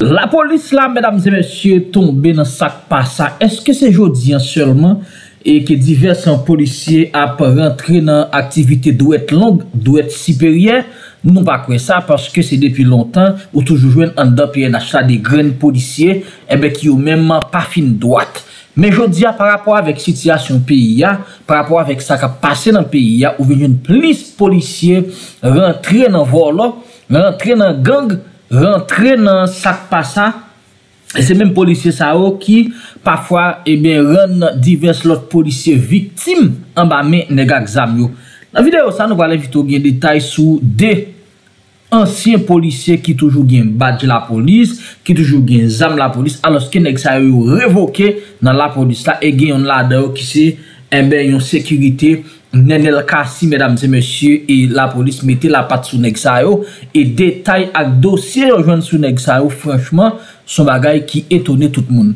La polis la, mèdames et mèsyè, tombe nan sak pa sa, eske se jodi an selman, e ke divers an polisye ap rentre nan aktivite dwe et long, dwe et siperyè, nou pa kwen sa, paske se depi lontan, ou toujoujwen an dop yon achla de gren polisye, e eh be ki ou menman pa fin doat. Men jodi ya par rapor avek sityasyon peyi ya, par rapor avek sa ka pase nan peyi ya, ou venyon plis polisye rentre nan volo, rentre nan gang, rentre nan sa ka pasa. Se men polisye sa yo ki, pafwa, e ben ren divense lot polisye viktim an ba men nega gzam yo. Nan videyo sa nou wale vitou gen detay sou de. ansyen polisye ki toujou gen bade la polis, ki toujou gen zam la polis, aloske neg sa yo revoke nan la polis eh la, e gen yon lade yo ki se, enbe yon sekurite, nenel kasi, medam zemesye, e la polis mete la pat sou neg sa yo, e detay ak dosye yo jwenn sou neg sa yo, franchman, son bagay ki etone tout moun.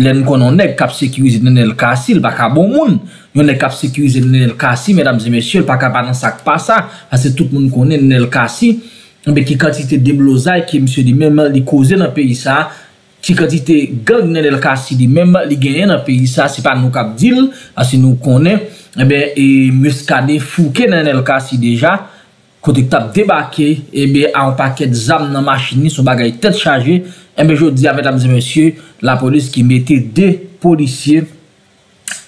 Len konon neg, kap sekurize nenel kasi, l baka bon moun. Yon neg kap sekurize nenel kasi, medam zemesye, l baka banan sak pa sa, ase tout moun konen nenel kasi, ki kantite deblozay ki msye di menmel di koze nan peyi sa, ki kantite gal nan el kasi di menmel di genye nan peyi sa, se pa nou kap dil, ase nou konen, ebe, e muskade fouke nan el kasi deja, kote k tap debake, ebe, an paket zam nan machini, son bagay tet chaje, ebe, jodi, ametamze msye, la polis ki mette de polisye,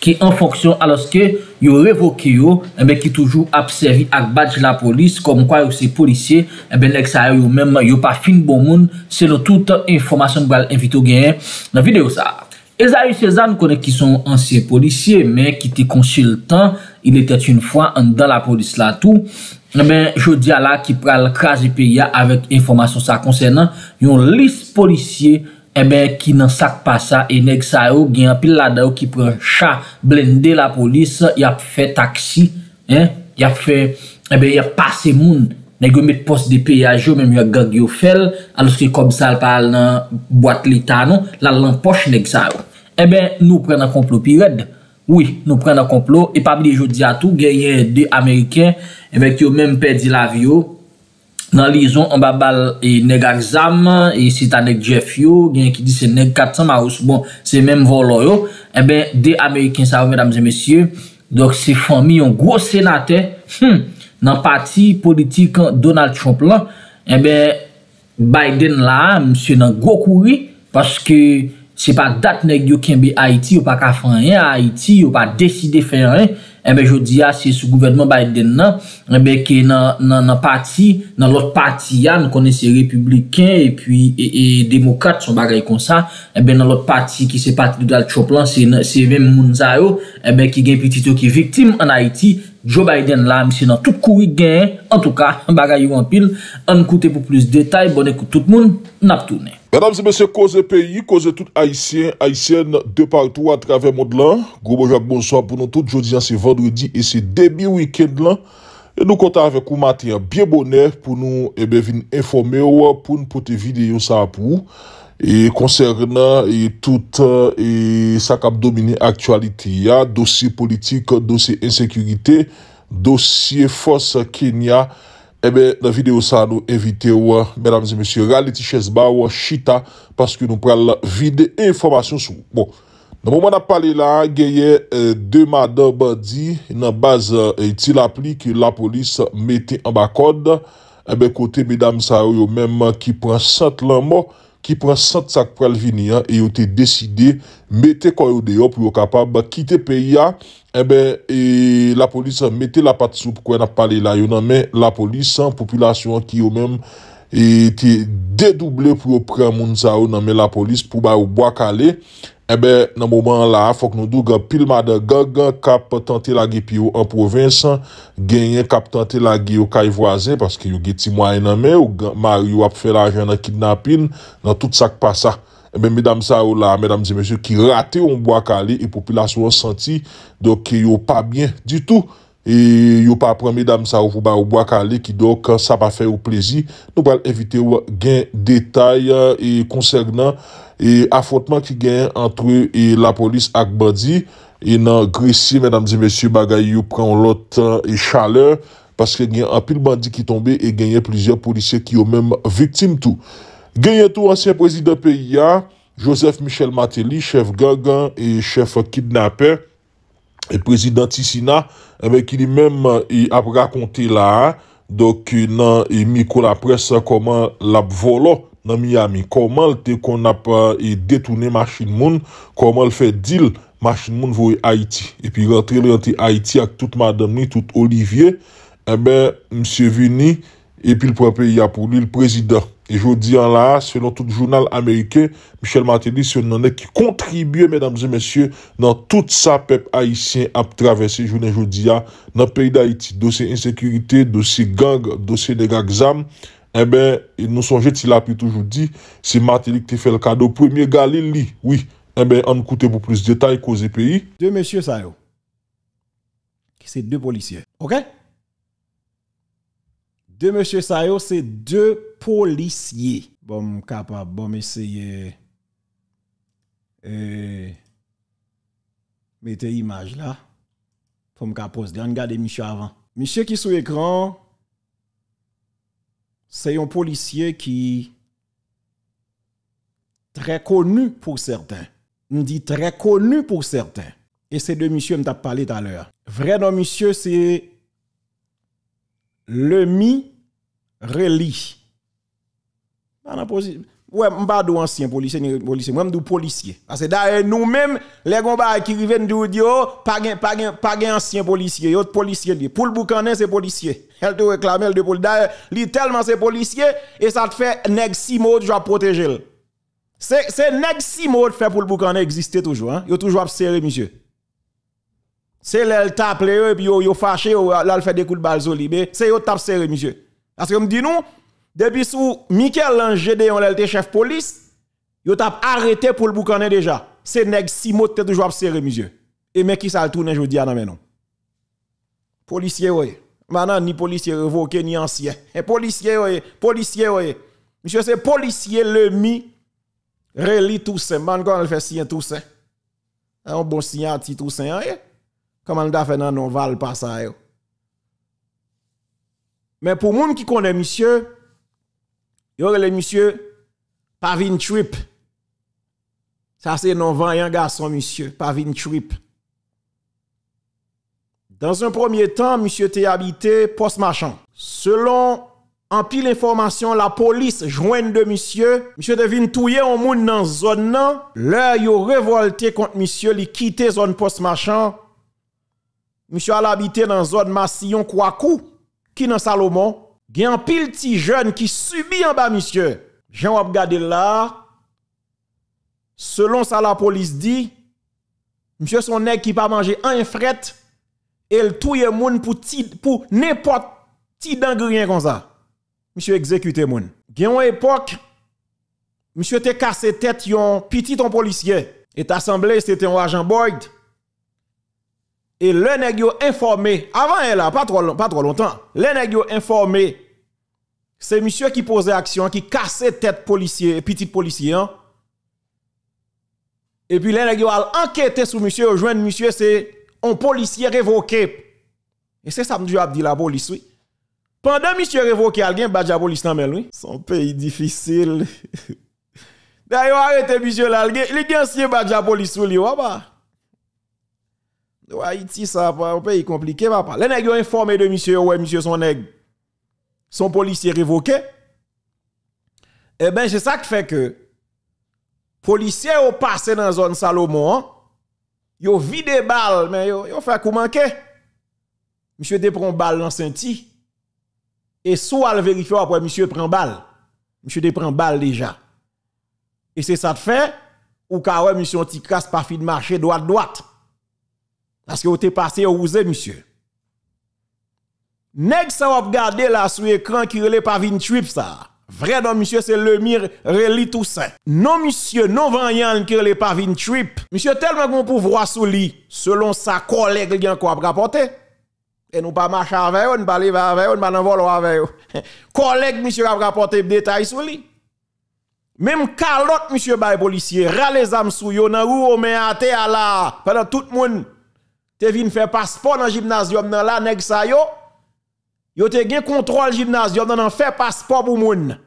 ki an foksyon aloske, yo revoke yo, ebe eh ki toujou apsevi ak badj la polis, konm kwa yo se polisye, ebe eh lek sa yo menm yo pa fin bon moun, se lo tout informasyon bral invito genyen nan video sa. Ezayi Sezan kone ki son ansye polisye, men ki te konsultan, il etet yon fwa an dan la polis la tou, ebe eh yo diya la ki pral krasi peya avek informasyon sa konsenen, yon lis polisye konwen, Ebe, eh ki nan sak pa sa, e neg sa yo gen apil la da yo ki pren cha, blende la polis, yap fe taksi, yap fe, ebe, eh yap pase moun, neg yo met pos de pe ya jo, menm yo gag yo fel, alos ki kob sal pal nan boat li tanon, lal lan pos neg sa yo. Ebe, eh nou pren nan konplo pi red. Oui, nou pren nan konplo, e pabli jo di atou, gen yen de Ameriken, envek yo menm pedi la vyo. nan li yon ambabal e negak zam, e sitanek jef yo, gen ki di se neg katan ma wos, bon, se menm vo lo yo, e ben, de Amerikin sa ou, medamze mesye, dok se fomi yon gwo senate, hmm, nan pati politik Donald Trump lan, e ben, Biden la, msye nan gwo kouwi, paske, se pa dat nek yo kenbe Haiti, yo pa kafan yon, Haiti, yo pa deside fè rè, ebe, jodi ya, se sou gouvernement Biden nan, ebe, ke nan pati, nan lot pati ya, nou konen se republiken, e puis, e, e, demokat, son bagay kon sa, ebe, nan lot pati ki se pati do dal chop lan, se ve moun za yo, ebe, ki gen piti to ki viktim an Haiti, Joe Biden la, misi nan tout koui gen, en tout ka, bagay yo an pil, an koute pou plus detay, bon ekout tout moun, nap toune. Gwadam sebe se koze peyi, koze tout haisyen, haisyen de partou atrave mod lan. Gwobo joak bonso apoun nou tout jodi an se euh, vendredi e se demi wikend lan. E nou konta avek ou mati an bien boner pou nou ebe vin informe ou pou nou pote vide yon sa apou. E konserna e tout sa kap domine aktualite ya, dosye politik, dosye ensekurite, dosye fos kenya. Ebe, nan videyo sa nou evite ou, bedam zi monsi, raliti chesba ou chita, paske nou pral vide e informasyon sou. Bon, nan mouman nan pale la, geye, euh, de madan ba di, nan baz, iti euh, la pli, ki la polis meti an bakod. Ebe, kote bedam sa ou yo menman, ki pran sant lan mou, ki pran sat sak pral vini an, e yon te deside, mette kwa yo deyo pou yo kapab, ba kite pe ya, e be, e la polis an mette la pat sou pou kwen ap pale la yo, nanmen la polis an, populasyon ki yo menm, e te dedouble pou yo pran moun za yo, nanmen la polis pou ba yo bwa kale, Ebe, eh nan mouman la, fok nou dou gen pil maden gen gen kap tante lagi piyo an provinsan, gen yen kap tante lagi yo kay voazen, paske yo gen timway nan men, ou gen mar yo ap fela ajen nan kidnapin, nan tout sak pasa. Ebe, eh medam za ou la, medam di mesye, ki rate ou mbo akali, e populasyon santi, dok yo pa bien di tou. E yo pa preme dam sa oufou ba oubo ak ale ki do ka sa pa fe ou plezi. Nou pal evite ou gen detay e konsegnan e afotman ki gen antre la polis ak bandi. E nan gresi menam di mesye bagay yo pran lot euh, chaleur. Paske gen apil bandi ki tombe e genye plizye polise ki yo menm viktim tou. Genye tou ansyen prezident PIA, Joseph Michel Mateli, chef gagan e chef kidnapper. E prezidenti Sina, ebe eh ki li men euh, ap rakonte euh, la a, do ki nan e mikou la presa koman l ap volo nan Miami. Koman l te kon ap euh, detounen masin moun, koman l fe dil masin moun vou e Haiti. E pi rentre l yon te Haiti ak tout madame ni, tout Olivier, ebe eh mse vini, e pi l prepe ya pou li l prezident. E jodi an la, se non tout jounal Amerike, Michel Martelly se non ne ki kontribye, menamze, mensyo, nan tout sa pep Haitien ap travesse, jounen jodi an, nan peyi d'Haiti, dosi insekurite, dosi gang, dosi degag zam, e eh ben, nou sonje ti la pi toujou di, se Martelly ki te fè l kado, premye galil li, e eh ben, an koute pou plus detay koze peyi. De mèsyo Sayo, ki se dè policier, ok? De mèsyo Sayo, se dè policier, policier. Bon, capable, bon, essayer. Euh, mettez image là. Pour me poser. Regardez monsieur avant. Monsieur qui est sur l'écran, c'est un policier qui très connu pour certains. On dit très connu pour certains. Et c'est deux monsieur m'a parlé tout à l'heure. Vrai nom, monsieur, c'est Lemi Reli. Ouais, je pas ancien policier, ni policier, moi policier. Parce que d'ailleurs, nous-mêmes, les gars qui viennent nous dire, pas pas ancien policier, autre policier. Pour le boucanin, c'est policier. Elle te réclame, elle te policier. D'ailleurs, lui tellement c'est policier, et ça te fait nèg si mode, je vais protéger. C'est nèg si de fait pour le boucanin exister toujours. Hein? a toujours serrer, monsieur. C'est l'el tape, et puis il fâché, là, il fait des coups de balle, c'est yo tape serrer, monsieur. Parce que me dit nous, depuis sous Michel Langédéon, été chef police, il tap arrêté pour le boucaner déjà. C'est nèg qui te toujours serré monsieur. Et mais qui ça tourne aujourd'hui à non Policier oui. Maintenant ni policier révoqué ni ancien. Et eh, policier oui, policier oui. Monsieur c'est policier le mi Reli Toussaint, man quand elle fait sien ça. Un bon sien si Toussaint Comment elle fait dans non val pas ça eh? Mais pour monde qui connaît monsieur Yo les monsieur Pavin Trip. Ça c'est non vain garçon monsieur Pavin Trip. Dans un premier temps, monsieur était habité post marchand. Selon en pile information, la police joint de monsieur. Monsieur devine touye en monde dans zone L'heure Leur yo révolté contre monsieur, li quitte zone post marchand. Monsieur a habité dans zone Massillon kouakou qui dans Salomon a un pile petit jeune qui subit en bas monsieur. Jean wap là selon ça la police dit monsieur son nèg qui pas manger un fret et le touye moun pour pour n'importe ti rien comme ça. Monsieur exécuté moun. Gen une époque monsieur te cassé tête yon petit ton policier et assemblé c'était un agent Boyd. Et le nèg informé avant elle pas trop pas trop longtemps. Le nèg informé c'est monsieur qui posait action, qui cassait tête policier, petit policier. Hein. Et puis là, il a enquêté sur monsieur, rejoindre monsieur, c'est un policier révoqué. Et c'est ça que je dit la police, oui. Pendant monsieur révoqué, quelqu'un bat la police dans oui. Son pays difficile. D'ailleurs, arrêtez monsieur là, il y a un badge la police sur lui, papa. Haïti, ça, un pays compliqué, papa. Les ont informé de monsieur, ouais, monsieur son nègre son policier révoqué, eh bien, c'est ça qui fait que policier au passé dans la zone Salomon, ils hein. vide vidé balles, mais ils fait coup manquer. Monsieur te prend balle dans petit, et soit le vérifier après monsieur prend balle. Monsieur te prend balle déjà. Et c'est ça qui fait ou quand ouais monsieur pas de marcher droite droite. Parce que vous te passé au monsieur. Neg sa wap gade la sou ekran ki rele pa vin trip sa. Vre non, misye, se lemir reli tout sa. Non, misye, non vanyan ki rele pa vin trip. Misye, telman kon pou vwa sou li, selon sa koleg li yon ko ap rapote. E nou pa machan aveyon, pa li va aveyon, pa nan vol waveyon. Koleg misye ap rapote bdetay sou li. Mem kalot, misye, baye polisye, rale zam sou yo nan ou ome ate ala panan tout moun te vin fe paspon nan jimnazyon nan la neg sa yo. yo te gen contrôle gymnase, yo nan fait passeport pour moun.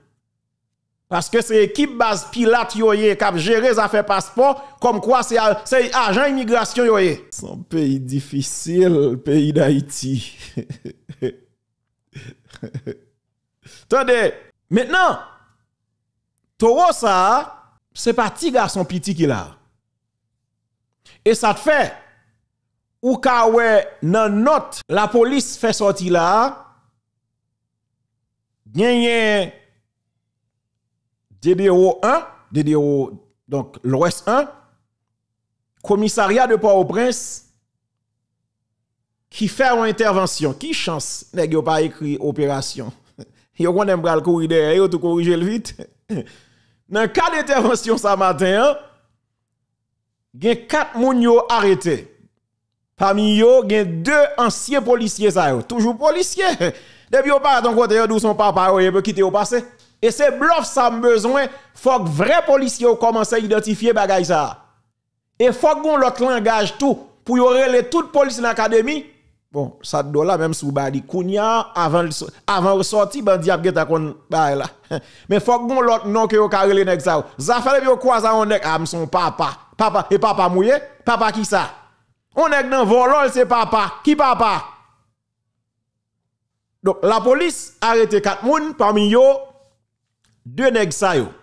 Parce que c'est équipe base Pilate yo ye kap gérer fait passeport comme quoi c'est c'est agent immigration yo Son pays difficile, pays d'Haïti. Tendez, maintenant Toro ça c'est pas petit garçon petit qui là. Et ça te fait ou ka nan note la police fait sortir là Gagné DDO 1, DDO, donc l'Ouest 1, commissariat de Port-au-Prince, qui fait une intervention. Qui chance, nest pas écrit opération? Yo kon aime le courir derrière, yo tout corriger le vite. Dans cas d'intervention ce matin, il y a 4 moun arrêtés. Parmi eux, il y a deux anciens policiers toujours policiers. Depuis pas de ton côté, d'où son papa, il peut quitter au passé. Et c'est bluff ça besoin, faut que vrais policiers commencent à identifier bagay ça. Et faut que l'autre langage tout pour y aurait toute police dans l'académie. Bon, ça doit là même sous badi kounya avant avant sorti bandi a geta kon bah là. Mais faut que l'autre nom que yo carrelé nèg ça. Ça fait yo croiser on nèg ah son papa. Papa et papa mouillé, papa qui ça On nèg dans volol c'est papa. Qui papa donc la police a arrêté 4 personnes, parmi yo deux nègres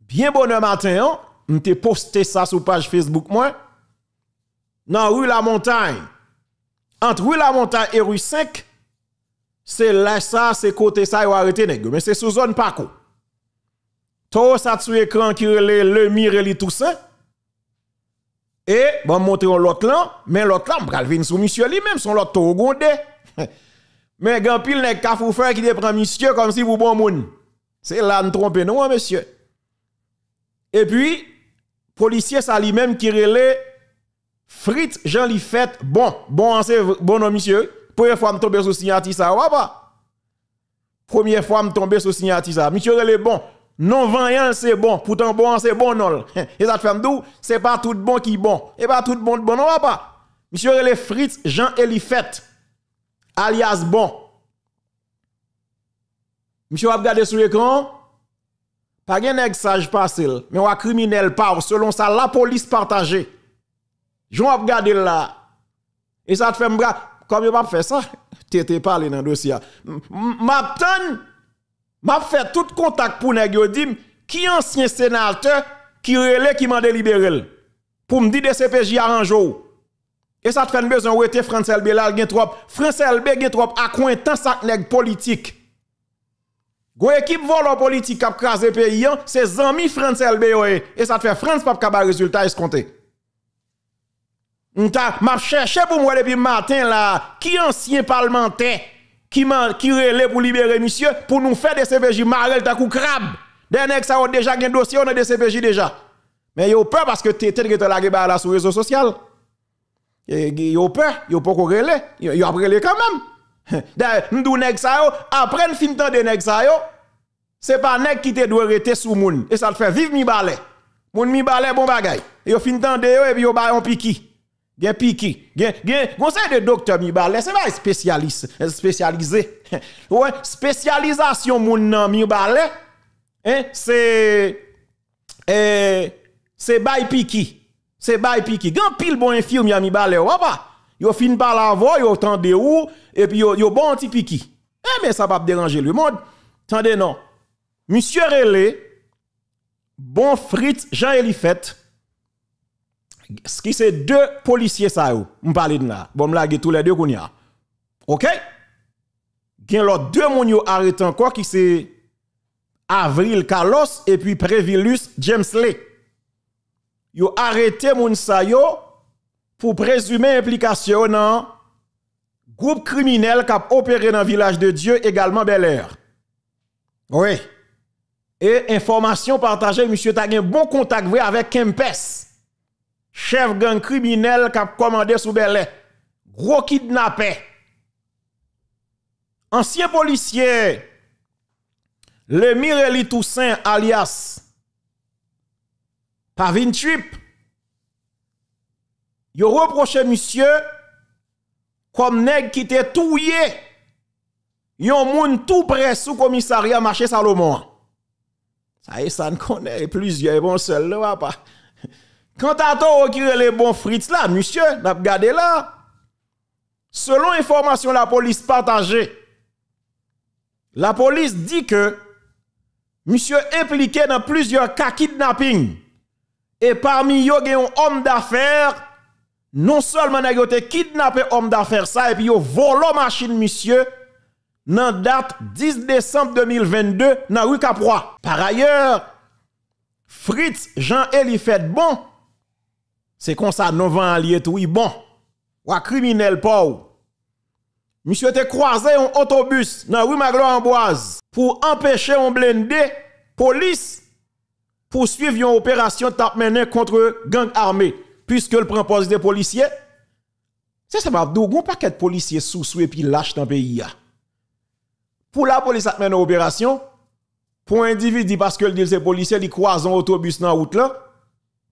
Bien bonheur matin, on hein? t'ai posté ça sur page Facebook moi. Dans rue La Montagne. Entre rue La Montagne et rue 5, c'est là ça, c'est côté ça, yo arrêté nègres. mais c'est sous zone Paco. Tout ça sur écran qui est le tout Toussaint. Et bon montrer l'autre là, mais l'autre là, on va monsieur lui-même, son l'autre gondé. Mais Gampil n'est qu'un qui est prend monsieur comme si vous bon monde. C'est là nous tromper non hein, monsieur. Et puis policier ça lui-même qui relait Fritz Jean fait bon bon c'est bon non monsieur. Première fois me tomber sur ça va pas. Première fois me tomber sur ça. Monsieur est bon. Non vaillant c'est bon, pourtant bon c'est bon non. Et ça fait c'est pas tout bon qui est bon, et pas tout bon bon non pas. Monsieur est Fritz Jean fait alias bon. Monsieur vous regarder sur l'écran. Pas de nèg sage passé, mais un criminel par selon ça la police partagée. Je vais regarder là. Et ça te fait m'bra comme je pas fait ça. T'étais parlé dans dossier. M'aptan m'a fait tout contact pour nèg dire qui ancien sénateur qui relève, qui m'a délibéré pour me dire CPJ arrange ou. Et ça te fait besoin où était France LB là, il trop. France LB a trop accointant ça nèg politique. Gros équipe volo politique a crasé pays, c'est amis France LB et ça te fait France pas capable résultat escompté. t'a m'a cherché pour moi depuis matin là, qui ancien parlementaire qui man, qui relè pour libérer monsieur pour nous faire des CPJ Marel ta kou crabe. Des ça a déjà un dossier on a des CPJ déjà. Mais yo peur parce que t'étais la guerre là sur réseaux sociaux yo peur, yo pas corrélé, yo a quand même. D'ailleurs, nous nèg ça yo, après fin temps de nèg ça yo, c'est pas nèg qui te doit rester sous moun et ça le fait vivre mi balè. Moun mi balè, bon bagay. Yo fin temps de yo et puis yo ba yon piki. Gen piki, gen gen conseil de docteur mi balai, c'est pas spécialiste, spécialisé. ouais, spécialisation moun nan mi balè, hein, c'est eh c'est bay piki. Se bay piki. Gen pil bon yon film yami ba le wapa. Yon film pa la vo, yon tante de ou, epi yon bon ti piki. Eh men sa pa p deranje li. Mon, tante non. Monsieur ele, bon frit, jan ele fet, skise de polisye sa ou, mbali dna. Bon mla ge tou le de goun ya. Ok? Gen lot de moun yo aretan kwa kise Avril Kalos, epi Previlus James Lee. yo arrêté moun pour présumer implication dans groupe criminel qui a opéré dans le village de Dieu, également Bel Air. Oui. Et information partagée, monsieur Tagen, bon contact avec Kempes, chef gang criminel qui a commandé sous Bel Air. Gros kidnappé. Ancien policier, le Mireli Toussaint alias par trip, Yo reproché monsieur comme nèg qui était touillé. Yon moun tout près sous commissariat marché Salomon. Ça y ça ne connaît plusieurs bon seul là papa. Quand à toi qui les bons frites là monsieur, n'a là. Selon information la police partagée, la police dit que monsieur impliqué dans plusieurs cas kidnapping. Et parmi eux, il y homme d'affaires. Non seulement a été kidnappé homme d'affaires ça, et puis il volo volé machine, monsieur, dans date 10 décembre 2022, dans rue Caprois. Par ailleurs, Fritz jean eli fait bon. C'est comme ça, non alliés allié oui, bon. Ou criminel pas Monsieur te croisé en autobus dans rue Magloire-Amboise pour empêcher un blindé police poursuivre une opération tap contre gang armé, puisque le prend poste des policiers. C'est ça, va un paquet de policiers sous sous et puis lâche dans le pays. Hein. Pour la police a mené opération, pour un individu, parce que le dit c'est policier, il croise autobus dans la route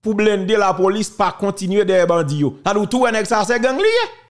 pour blender la police, pas continuer des bandits. Alors tout un ça, c'est gang